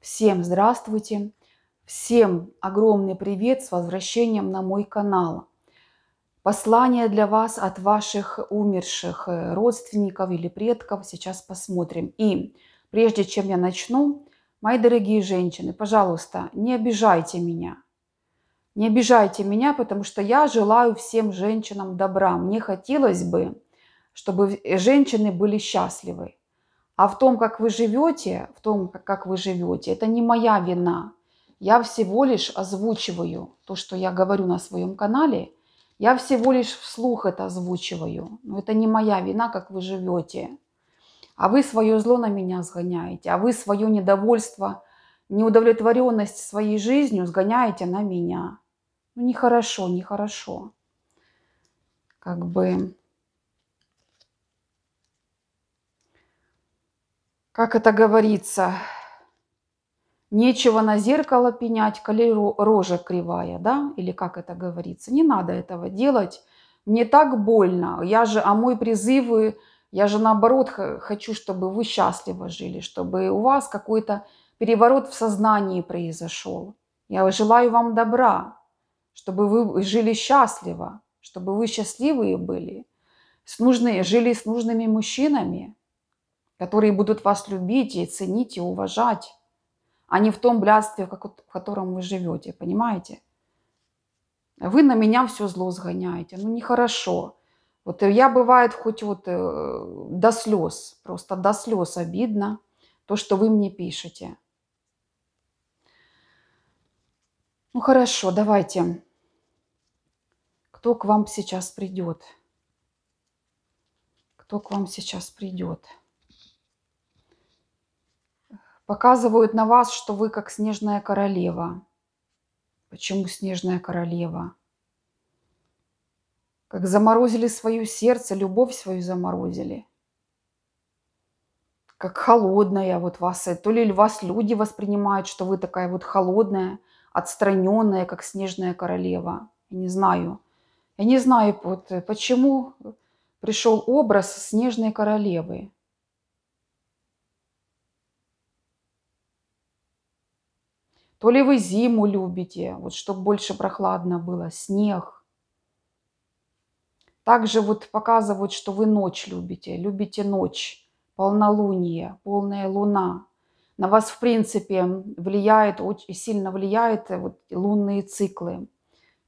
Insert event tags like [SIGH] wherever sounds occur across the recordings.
Всем здравствуйте! Всем огромный привет с возвращением на мой канал. Послание для вас от ваших умерших э, родственников или предков сейчас посмотрим. И прежде чем я начну, мои дорогие женщины, пожалуйста, не обижайте меня. Не обижайте меня, потому что я желаю всем женщинам добра. Мне хотелось бы, чтобы э, женщины были счастливы. А в том, как вы живете, в том, как вы живете, это не моя вина. Я всего лишь озвучиваю то, что я говорю на своем канале. Я всего лишь вслух это озвучиваю. Но это не моя вина, как вы живете. А вы свое зло на меня сгоняете, а вы свое недовольство, неудовлетворенность своей жизнью сгоняете на меня. Ну, нехорошо, нехорошо. Как бы как это говорится, нечего на зеркало пенять, коли рожа кривая, да, или как это говорится. Не надо этого делать, мне так больно, я же, а мой призывы, я же наоборот хочу, чтобы вы счастливо жили, чтобы у вас какой-то переворот в сознании произошел. Я желаю вам добра, чтобы вы жили счастливо, чтобы вы счастливые были, с нужны, жили с нужными мужчинами – которые будут вас любить и ценить, и уважать, а не в том блядстве, в котором вы живете, понимаете? Вы на меня все зло сгоняете, ну нехорошо. Вот э, я бывает хоть вот э, до слез, просто до слез обидно то, что вы мне пишете. Ну хорошо, давайте. Кто к вам сейчас придет? Кто к вам сейчас придет? показывают на вас, что вы как снежная королева. Почему снежная королева? Как заморозили свое сердце, любовь свою заморозили. Как холодная вот вас, э, то ли вас люди воспринимают, что вы такая вот холодная, отстраненная, как снежная королева. Я не знаю. Я не знаю, вот, э, почему пришел образ снежной королевы. То ли вы зиму любите, вот чтобы больше прохладно было, снег. Также вот показывают, что вы ночь любите, любите ночь, полнолуние, полная луна. На вас, в принципе, влияет, очень сильно влияет э, вот лунные циклы.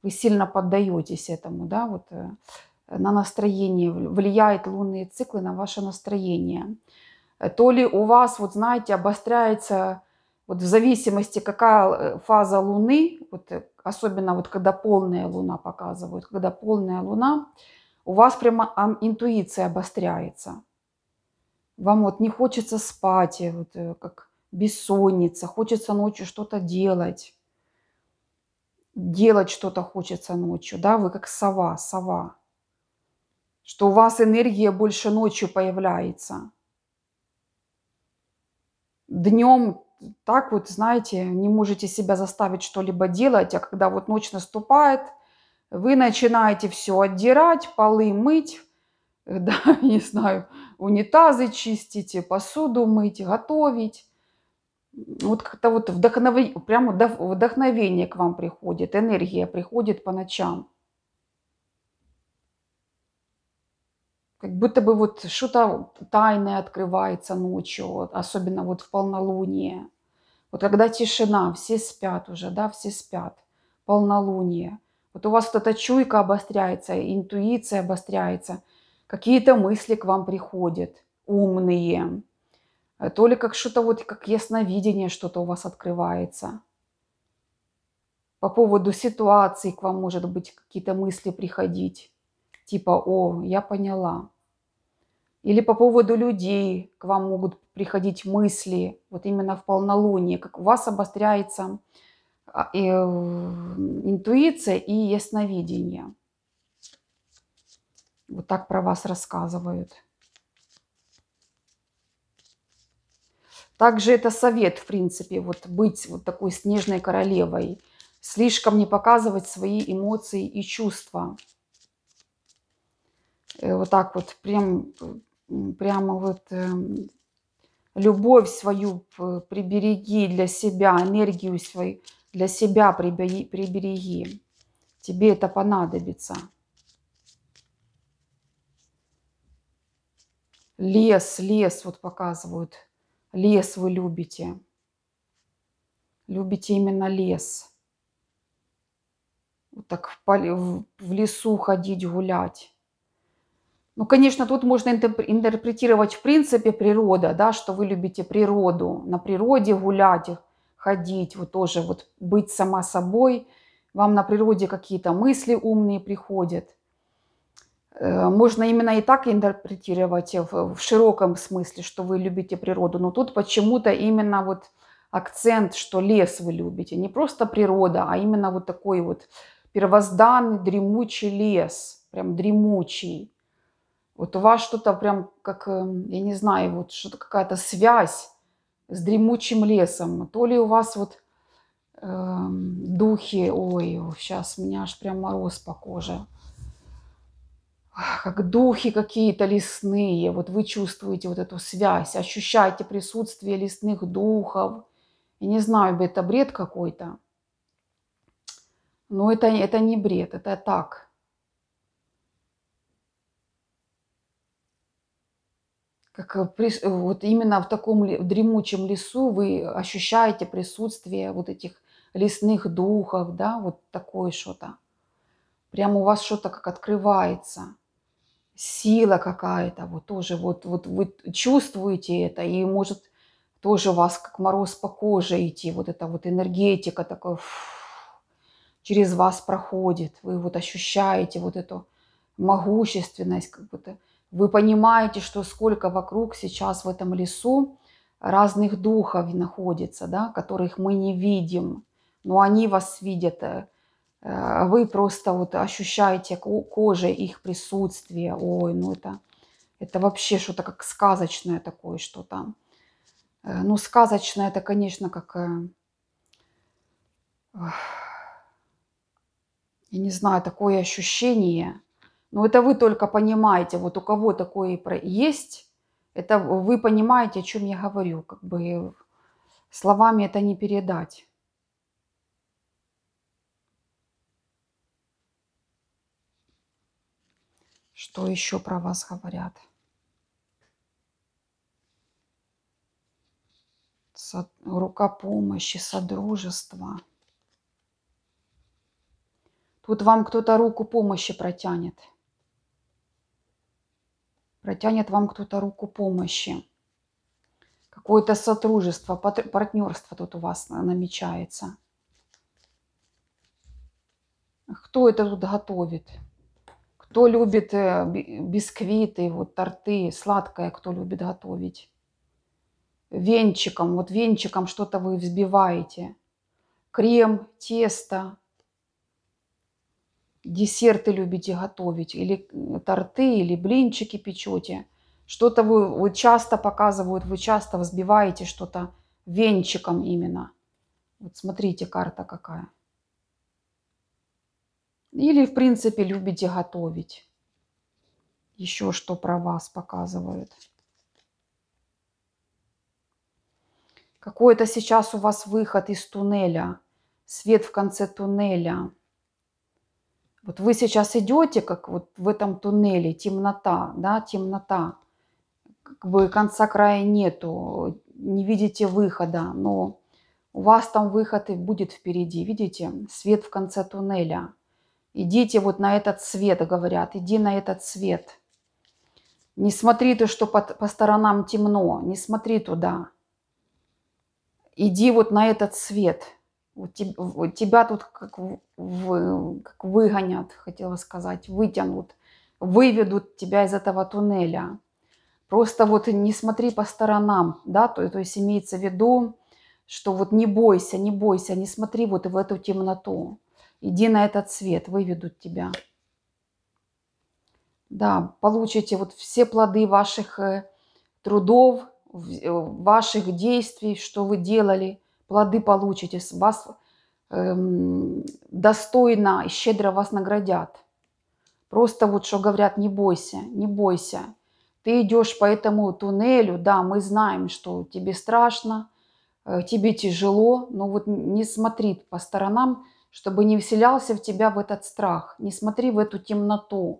Вы сильно поддаетесь этому, да, вот э, на настроение, влияет лунные циклы на ваше настроение. Э, то ли у вас, вот знаете, обостряется вот в зависимости, какая э, фаза Луны, вот э, особенно вот когда полная Луна показывают, когда полная Луна, у вас прямо интуиция обостряется. Вам вот не хочется спать, э, вот как бессонница, хочется ночью что-то делать. Делать что-то хочется ночью, да, вы как сова, сова. Что у вас энергия больше ночью появляется. Днем так вот, знаете, не можете себя заставить что-либо делать, а когда вот ночь наступает, вы начинаете все отдирать, полы мыть, э, [LAUGHS] да, не знаю, унитазы чистите, посуду мыть, готовить. Вот как-то вот вдохновение, прямо вдохновение к вам приходит, энергия приходит по ночам. как будто бы вот что-то тайное открывается ночью, особенно вот в полнолуние. Вот когда тишина, все спят уже, да, все спят, полнолуние. Вот у вас вот эта чуйка обостряется, интуиция обостряется, какие-то мысли к вам приходят, умные. Э, То ли как что-то вот, как ясновидение что-то у вас открывается. По поводу ситуации к вам, может быть, какие-то мысли приходить. Типа, о, я поняла, или по поводу людей к вам могут приходить мысли, вот именно в полнолуние, как у вас обостряется а, э, интуиция и ясновидение. Вот так про вас рассказывают. Также это совет, в принципе, вот быть вот такой снежной королевой. Слишком не показывать свои эмоции и чувства. Э, вот так вот прям э, прямо вот эм, любовь свою прибереги для себя, энергию свою для себя прибереги. Тебе это понадобится. Лес, лес, вот показывают. Лес вы любите. Любите именно лес. Вот так в, в лесу ходить, гулять. Ну, конечно, тут можно интерпретировать в принципе природа, да, что вы любите природу, на природе гулять, ходить, вот тоже вот быть сама собой, вам на природе какие-то мысли умные приходят. Э, можно именно и так интерпретировать в, широком смысле, что вы любите природу, но тут почему-то именно вот акцент, что лес вы любите, не просто природа, а именно вот такой вот первозданный дремучий лес, прям дремучий вот у вас что-то прям, как, эм, я не знаю, вот что-то какая-то связь с дремучим лесом. То ли у вас вот э, духи, ой, сейчас у меня аж прям мороз по коже. Как духи какие-то лесные, вот вы чувствуете вот эту связь, ощущаете присутствие лесных духов. Я не знаю, это бред какой-то. Но это, это не бред, это так. как э, э, вот именно в таком дремучем лесу вы ощущаете присутствие вот этих лесных духов, да, вот такое что-то. Прямо у вас что-то как открывается, сила какая-то, вот тоже вот, вот вы чувствуете это, и может тоже вас как мороз по коже идти, вот эта вот энергетика такая через вас проходит, вы вот ощущаете вот эту могущественность, как будто бы вы понимаете, что сколько вокруг сейчас в этом лесу разных духов находится, да, которых мы не видим, но они вас видят. Э, а вы просто вот ощущаете кожей их присутствие. Ой, ну это, это вообще что-то как сказочное такое что-то. Э, ну, сказочное это, конечно, как... Э, я не знаю, такое ощущение, но ну, это вы только понимаете, вот у кого такое есть, это вы понимаете, о чем я говорю. Как бы э, словами это не передать. Что еще про вас говорят? Со, рука помощи, содружество. Тут вам кто-то руку помощи протянет протянет вам кто-то руку помощи. Какое-то сотрудничество, партнерство тут у вас намечается. Кто это тут готовит? Кто любит э, бисквиты, вот торты, сладкое, кто любит готовить? Венчиком, вот венчиком что-то вы взбиваете. Крем, тесто, десерты любите готовить, или э, торты, или блинчики печете. Что-то вы, вы часто показывают, вы часто взбиваете что-то венчиком именно. Вот смотрите, карта какая. Или, в принципе, любите готовить. Еще что про вас показывают. Какой-то сейчас у вас выход из туннеля. Свет в конце туннеля. Вот вы сейчас идете, как вот в этом туннеле, темнота, да, темнота. Как бы конца края нету, не видите выхода, но у вас там выход и будет впереди. Видите, свет в конце туннеля. Идите вот на этот свет, говорят, иди на этот свет. Не смотри то, что по, по сторонам темно, не смотри туда. Иди вот на этот свет тебя тут как, вы, как выгонят, хотела сказать, вытянут, выведут тебя из этого туннеля. Просто вот не смотри по сторонам, да, то, то есть имеется в виду, что вот не бойся, не бойся, не смотри вот в эту темноту. Иди на этот свет, выведут тебя. Да, получите вот все плоды ваших э, трудов, э, ваших действий, что вы делали – плоды получите, вас эм, достойно и щедро вас наградят. Просто вот что говорят, не бойся, не бойся. Ты идешь по этому туннелю, да, мы знаем, что тебе страшно, э, тебе тяжело, но вот не смотри по сторонам, чтобы не вселялся в тебя в этот страх, не смотри в эту темноту,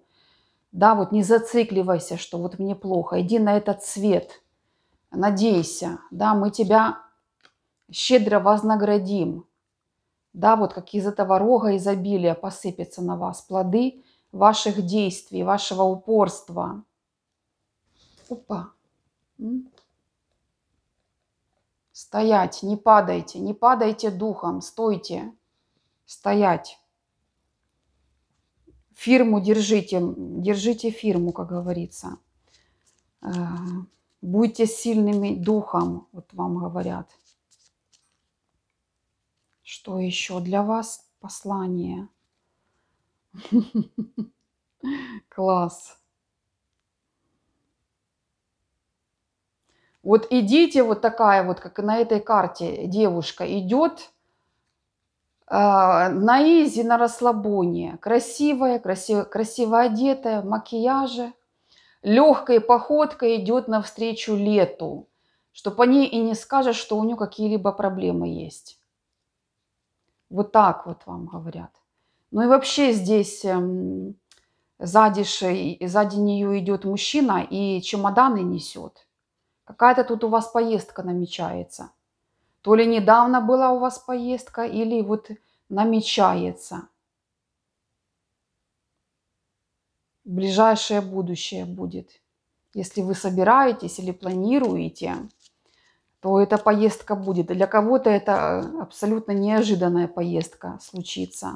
да, вот не зацикливайся, что вот мне плохо, иди на этот свет, надейся, да, мы тебя щедро вознаградим. Да, вот как из этого рога изобилия посыпятся на вас плоды ваших действий, вашего упорства. Опа. Стоять, не падайте, не падайте духом, стойте, стоять. Фирму держите, держите фирму, как говорится. Э, будьте сильными духом, вот вам говорят. Что еще для вас послание? [LAUGHS] Класс. Вот идите, вот такая вот, как на этой карте девушка идет э, а, на изи, на расслабоне. Красивая, красиво, красиво одетая, в макияже. Легкой походкой идет навстречу лету. Чтобы по ней и не скажешь, что у нее какие-либо проблемы есть. Вот так вот вам говорят. Ну и вообще здесь эм, сзади, сзади нее идет мужчина и чемоданы несет. Какая-то тут у вас поездка намечается. То ли недавно была у вас поездка, или вот намечается. Ближайшее будущее будет. Если вы собираетесь или планируете, то эта поездка будет. Для кого-то это э, абсолютно неожиданная поездка случится.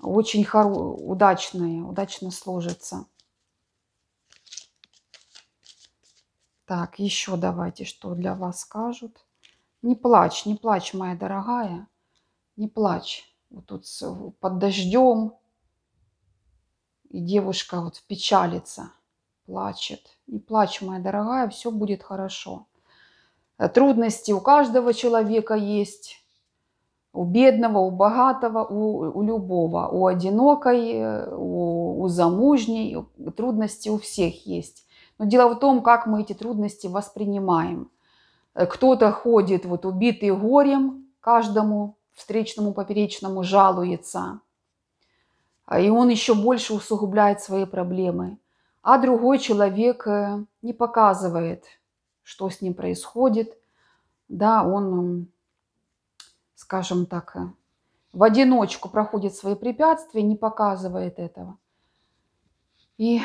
Очень хоро... удачная, удачно сложится. Так, еще давайте, что для вас скажут. Не плачь, не плачь, моя дорогая. Не плачь. Вот тут под дождем. И девушка вот печалится, плачет. Не плачь, моя дорогая, все будет хорошо. Э, трудности у каждого человека есть. У бедного, у богатого, у, у любого, у одинокой, у, у замужней. Трудности у всех есть. Но дело в том, как мы эти трудности воспринимаем. Э, кто-то ходит вот убитый горем, каждому встречному поперечному жалуется. А, и он еще больше усугубляет свои проблемы. А другой человек э, не показывает – что с ним происходит. Да, он, скажем так, э, в одиночку проходит свои препятствия, не показывает этого. И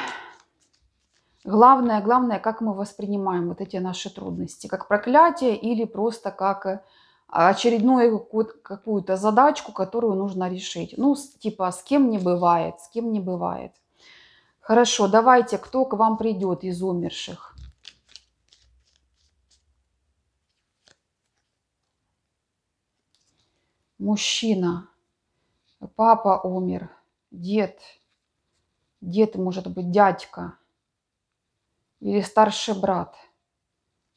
главное, главное, как мы воспринимаем вот эти наши трудности, как проклятие или просто как э, очередную какую-то задачку, которую нужно решить. Ну, типа, с кем не бывает, с кем не бывает. Хорошо, давайте, кто к вам придет из умерших? мужчина, папа умер, дед, дед, может быть, дядька или старший брат.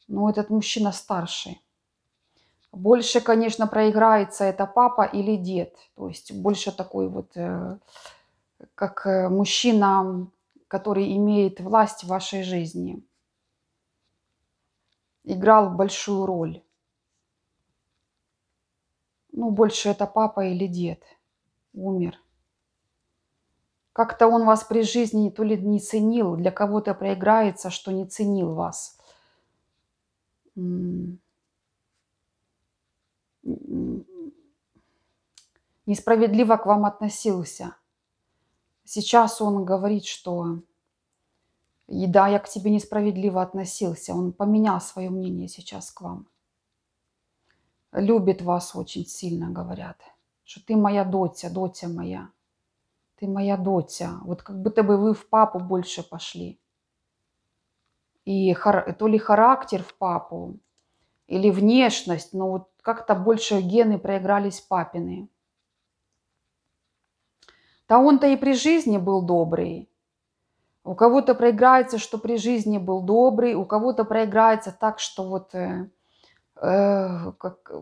Но этот мужчина старший. Больше, конечно, проиграется это папа или дед. То есть больше такой вот, э, как э, мужчина, который имеет власть в вашей жизни. Играл большую роль. Ну, больше это папа или дед умер. Как-то он вас при жизни то ли не ценил, для кого-то проиграется, что не ценил вас. Несправедливо к вам относился. Сейчас он говорит, что и да, я к тебе несправедливо относился. Он поменял свое мнение сейчас к вам любит вас очень сильно, говорят. Что ты моя дотя, а дотя моя. Ты моя дотя. А. Вот как будто бы вы в папу больше пошли. И то ли характер в папу, или внешность, но вот как-то больше гены проигрались папины. Да он-то и при жизни был добрый. У кого-то проиграется, что при жизни был добрый, у кого-то проиграется так, что вот э, Э, как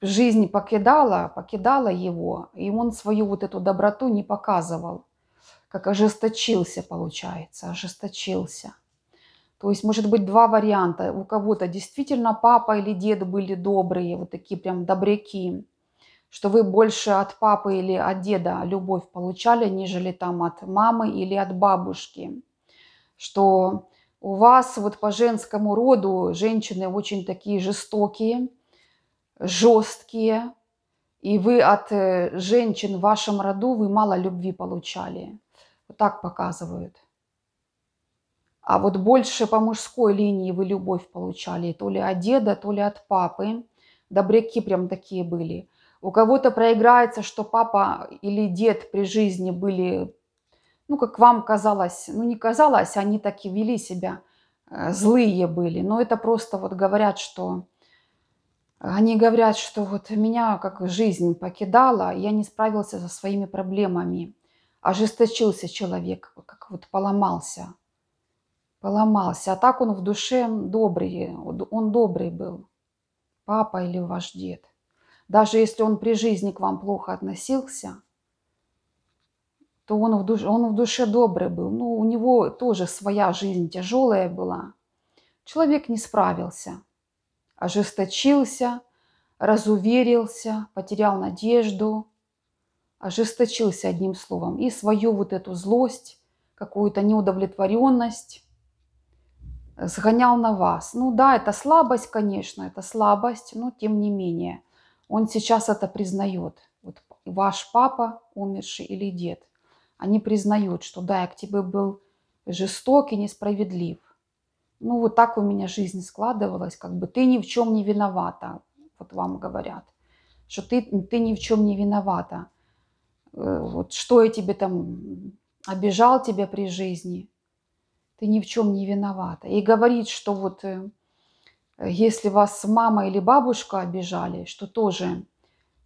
жизнь покидала, покидала его, и он свою вот эту доброту не показывал, как ожесточился, получается, ожесточился. То есть, может быть, два варианта. У кого-то действительно папа или дед были добрые, вот такие прям добряки, что вы больше от папы или от деда любовь получали, нежели там от мамы или от бабушки. Что у вас вот по женскому роду женщины очень такие жестокие, жесткие, и вы от э, женщин в вашем роду вы мало любви получали. Вот так показывают. А вот больше по мужской линии вы любовь получали, то ли от деда, то ли от папы. Добряки прям такие были. У кого-то проиграется, что папа или дед при жизни были ну, как вам казалось, ну, не казалось, они так и вели себя, э, злые были. Но это просто вот говорят, что... Они говорят, что вот меня как жизнь покидала, я не справился со своими проблемами. Ожесточился человек, как вот поломался. Поломался. А так он в душе добрый, он добрый был. Папа или ваш дед. Даже если он при жизни к вам плохо относился – то он в, душе, он в душе добрый был. Ну, у него тоже своя жизнь тяжелая была. Человек не справился, ожесточился, разуверился, потерял надежду, ожесточился одним словом. И свою вот эту злость, какую-то неудовлетворенность э, сгонял на вас. Ну да, это слабость, конечно, это слабость, но тем не менее. Он сейчас это признает. Вот ваш папа умерший или дед – они признают, что да, я к тебе был жесток и несправедлив. Ну, вот так у меня жизнь складывалась, как бы ты ни в чем не виновата, вот вам говорят, что ты, ты ни в чем не виновата. Э, вот что я тебе там обижал тебя при жизни, ты ни в чем не виновата. И говорит, что вот э, если вас мама или бабушка обижали, что тоже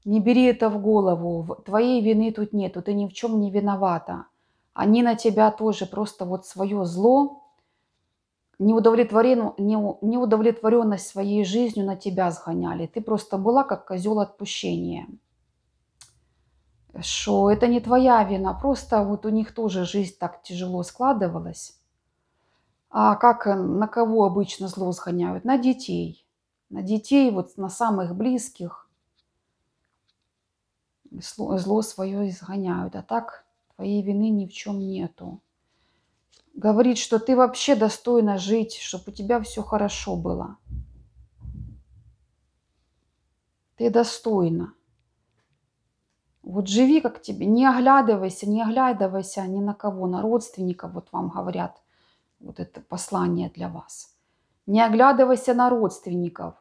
не бери это в голову, твоей вины тут нету, ты ни в чем не виновата. Они на тебя тоже просто вот свое зло, неудовлетворенность своей жизнью на тебя сгоняли. Ты просто была как козел отпущения. Что это не твоя вина, просто вот у них тоже жизнь так тяжело складывалась. А как, э, на кого обычно зло сгоняют? На детей. На детей, вот на самых близких – зло, свое изгоняют. А так твоей вины ни в чем нету. Говорит, что ты вообще достойна жить, чтобы у тебя все хорошо было. Ты достойна. Вот живи как тебе, не оглядывайся, не оглядывайся ни на кого, на родственников, вот вам говорят, вот это послание для вас. Не оглядывайся на родственников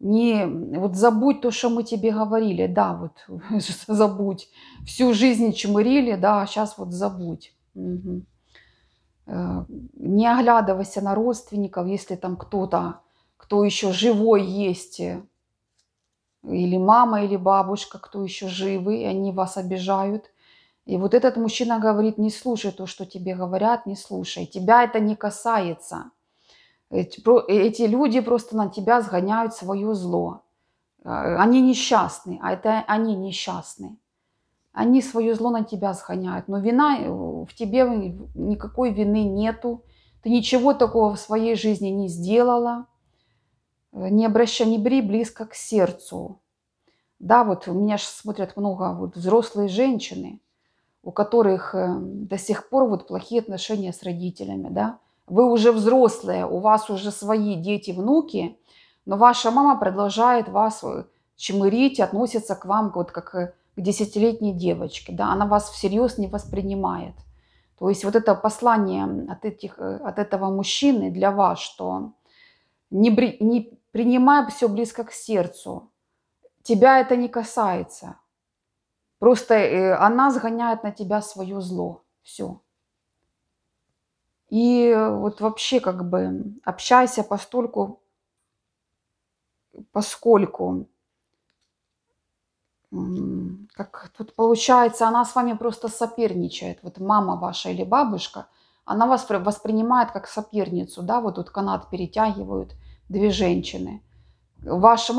не вот забудь то, что мы тебе говорили, да, вот [LAUGHS] забудь. Всю жизнь чмырили, да, а сейчас вот забудь. Угу. Не оглядывайся на родственников, если там кто-то, кто еще живой есть, э, или мама, или бабушка, кто еще живы, и они вас обижают. И вот этот мужчина говорит, не слушай то, что тебе говорят, не слушай. Тебя это не касается. Э, эти люди просто на тебя сгоняют свое зло. А, они несчастны, а это они несчастны. Они свое зло на тебя сгоняют. Но вина э, в тебе, никакой вины нету. Ты ничего такого в своей жизни не сделала. Э, не обращай, не бери близко к сердцу. Да, вот у меня же смотрят много вот взрослые женщины, у которых эм, до сих пор вот плохие отношения с родителями, да, вы уже взрослые, у вас уже свои дети, внуки, но ваша мама продолжает вас э, чмырить, относится к вам вот как э, к десятилетней девочке. Да? Она вас всерьез не воспринимает. То есть вот это послание от, этих, э, от этого мужчины для вас, что не, бри, не принимай все близко к сердцу, тебя это не касается. Просто она сгоняет на тебя свое зло. Все. И вот вообще как бы общайся постольку, поскольку. Как тут получается, она с вами просто соперничает. Вот мама ваша или бабушка, она вас воспринимает как соперницу, да, вот тут канат перетягивают две женщины. Ваша